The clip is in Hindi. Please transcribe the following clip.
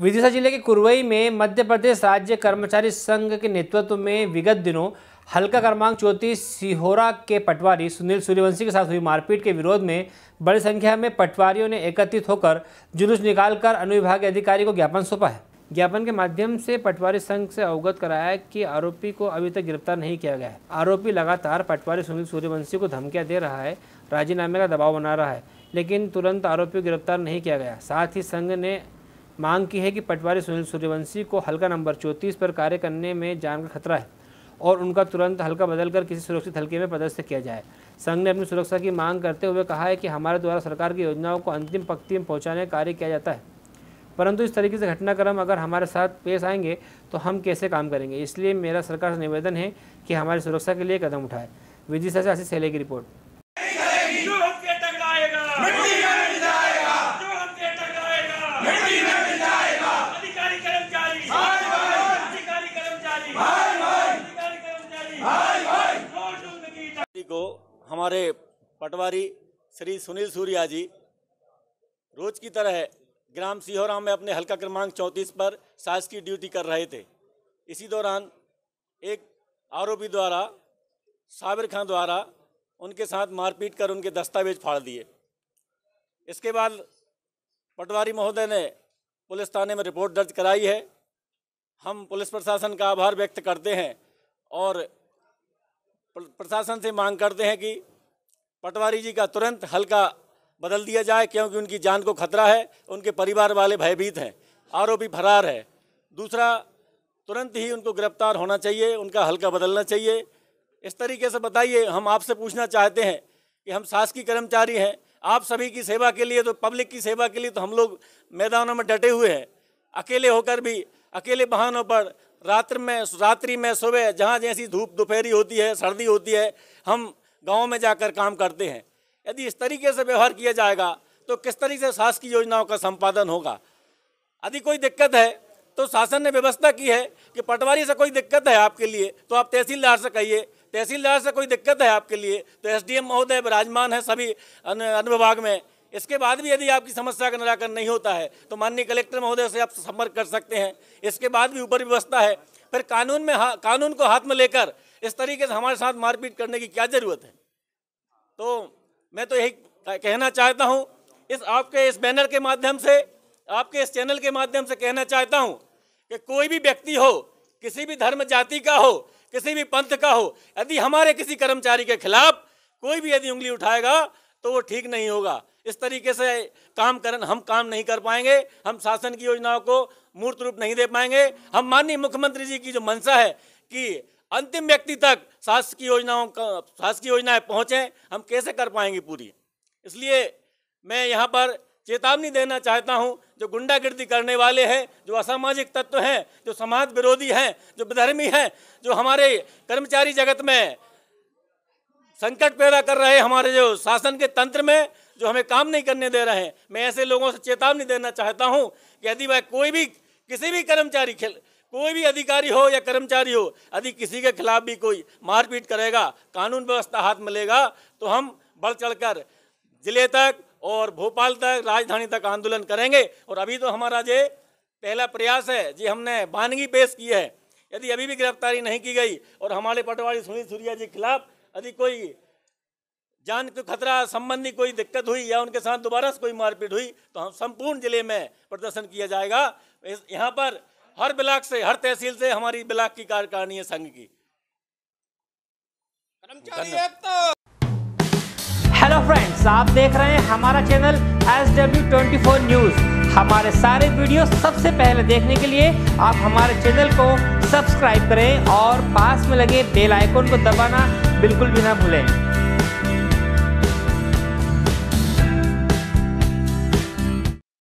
विदिशा जिले के कुरवई में मध्य प्रदेश राज्य कर्मचारी संघ के नेतृत्व में विगत दिनों हल्का क्रमांक चौंतीस सिहोरा के पटवारी सुनील सूर्यवंशी के साथ हुई मारपीट के विरोध में बड़ी संख्या में पटवारियों ने एकत्रित होकर जुलूस निकालकर अनुविभागीय अधिकारी को ज्ञापन सौंपा है ज्ञापन के माध्यम से पटवारी संघ से अवगत कराया कि आरोपी को अभी तक गिरफ्तार नहीं किया गया है आरोपी लगातार पटवारी सुनील सूर्यवंशी को धमकियां दे रहा है राजीनामे का दबाव बना रहा है लेकिन तुरंत आरोपी को गिरफ्तार नहीं किया गया साथ ही संघ ने मांग की है कि पटवारी सुनील सूर्यवंशी को हल्का नंबर चौंतीस पर कार्य करने में जान का खतरा है और उनका तुरंत हल्का बदलकर किसी सुरक्षित हल्के में पदस्थ किया जाए संघ ने अपनी सुरक्षा की मांग करते हुए कहा है कि हमारे द्वारा सरकार की योजनाओं को अंतिम पंक्ति में पहुँचाने का कार्य किया जाता है परंतु इस तरीके से घटनाक्रम अगर हमारे साथ पेश आएंगे तो हम कैसे काम करेंगे इसलिए मेरा सरकार से निवेदन है कि हमारी सुरक्षा के लिए कदम उठाए विजी से आशीष सैले की रिपोर्ट को हमारे पटवारी श्री सुनील सूर्या जी रोज की तरह ग्राम सीहोराम में अपने हल्का क्रमांक चौंतीस पर शासकीय ड्यूटी कर रहे थे इसी दौरान एक आरोपी द्वारा साबिर खान द्वारा उनके साथ मारपीट कर उनके दस्तावेज फाड़ दिए इसके बाद पटवारी महोदय ने पुलिस थाने में रिपोर्ट दर्ज कराई है हम पुलिस प्रशासन का आभार व्यक्त करते हैं और प्रशासन से मांग करते हैं कि पटवारी जी का तुरंत हल्का बदल दिया जाए क्योंकि उनकी जान को खतरा है उनके परिवार वाले भयभीत हैं आरोपी फरार है दूसरा तुरंत ही उनको गिरफ्तार होना चाहिए उनका हल्का बदलना चाहिए इस तरीके से बताइए हम आपसे पूछना चाहते हैं कि हम शासकीय कर्मचारी हैं आप सभी की सेवा के लिए तो पब्लिक की सेवा के लिए तो हम लोग मैदानों में डटे हुए हैं अकेले होकर भी अकेले बहानों पर रात्र में रात्रि में सुबह जहाँ जैसी धूप दोपहरी होती है सर्दी होती है हम गाँव में जाकर काम करते हैं यदि इस तरीके से व्यवहार किया जाएगा तो किस तरीके से शासकीय योजनाओं का संपादन होगा यदि कोई दिक्कत है तो शासन ने व्यवस्था की है कि पटवारी से कोई दिक्कत है आपके लिए तो आप तहसीलदार से कहिए तहसीलदार से कोई दिक्कत है आपके लिए तो एसडीएम महोदय विराजमान है सभी अन्य अनुविभाग में इसके बाद भी यदि आपकी समस्या का निराकरण नहीं होता है तो माननीय कलेक्टर महोदय से आप संपर्क कर सकते हैं इसके बाद भी ऊपर व्यवस्था है फिर कानून में हा, कानून को हाथ में लेकर इस तरीके से हमारे साथ मारपीट करने की क्या ज़रूरत है तो मैं तो यही कहना चाहता हूँ इस आपके इस बैनर के माध्यम से आपके इस चैनल के माध्यम से कहना चाहता हूँ कि कोई भी व्यक्ति हो किसी भी धर्म जाति का हो किसी भी पंथ का हो यदि हमारे किसी कर्मचारी के खिलाफ कोई भी यदि उंगली उठाएगा तो वो ठीक नहीं होगा इस तरीके से काम कर हम काम नहीं कर पाएंगे हम शासन की योजनाओं को मूर्त रूप नहीं दे पाएंगे हम माननीय मुख्यमंत्री जी की जो मंशा है कि अंतिम व्यक्ति तक शासकीय योजनाओं का शासकीय योजनाएं पहुँचें हम कैसे कर पाएंगे पूरी इसलिए मैं यहाँ पर चेतावनी देना चाहता हूँ जो गुंडागिर्दी करने वाले हैं जो असामाजिक तत्व हैं जो समाज विरोधी हैं जो विधर्मी हैं जो हमारे कर्मचारी जगत में संकट पैदा कर रहे हमारे जो शासन के तंत्र में जो हमें काम नहीं करने दे रहे हैं मैं ऐसे लोगों से चेतावनी देना चाहता हूँ कि यदि वह कोई भी किसी भी कर्मचारी खेल कोई भी अधिकारी हो या कर्मचारी हो यदि किसी के खिलाफ भी कोई मारपीट करेगा कानून व्यवस्था हाथ में लेगा तो हम बढ़ चढ़कर जिले तक और भोपाल तक राजधानी तक आंदोलन करेंगे और अभी तो हमारा ये पहला प्रयास है जी हमने बानगी पेश की है यदि अभी भी गिरफ्तारी नहीं की गई और हमारे पटवारी सुनील सूर्या जी के खिलाफ यदि कोई जान को खतरा संबंधी कोई दिक्कत हुई या उनके साथ दोबारा से कोई मारपीट हुई तो हम संपूर्ण जिले में प्रदर्शन किया जाएगा यहाँ पर हर ब्लाक से हर तहसील से हमारी ब्लाक की कार्यकारिणी है संघ की हेलो तो फ्रेंड्स आप देख रहे हैं हमारा channel S W twenty four news हमारे सारे वीडियो सबसे पहले देखने के लिए आप हमारे चैनल को सब्सक्राइब करें और पास में लगे बेल आइकन को दबाना बिल्कुल भी ना भूलें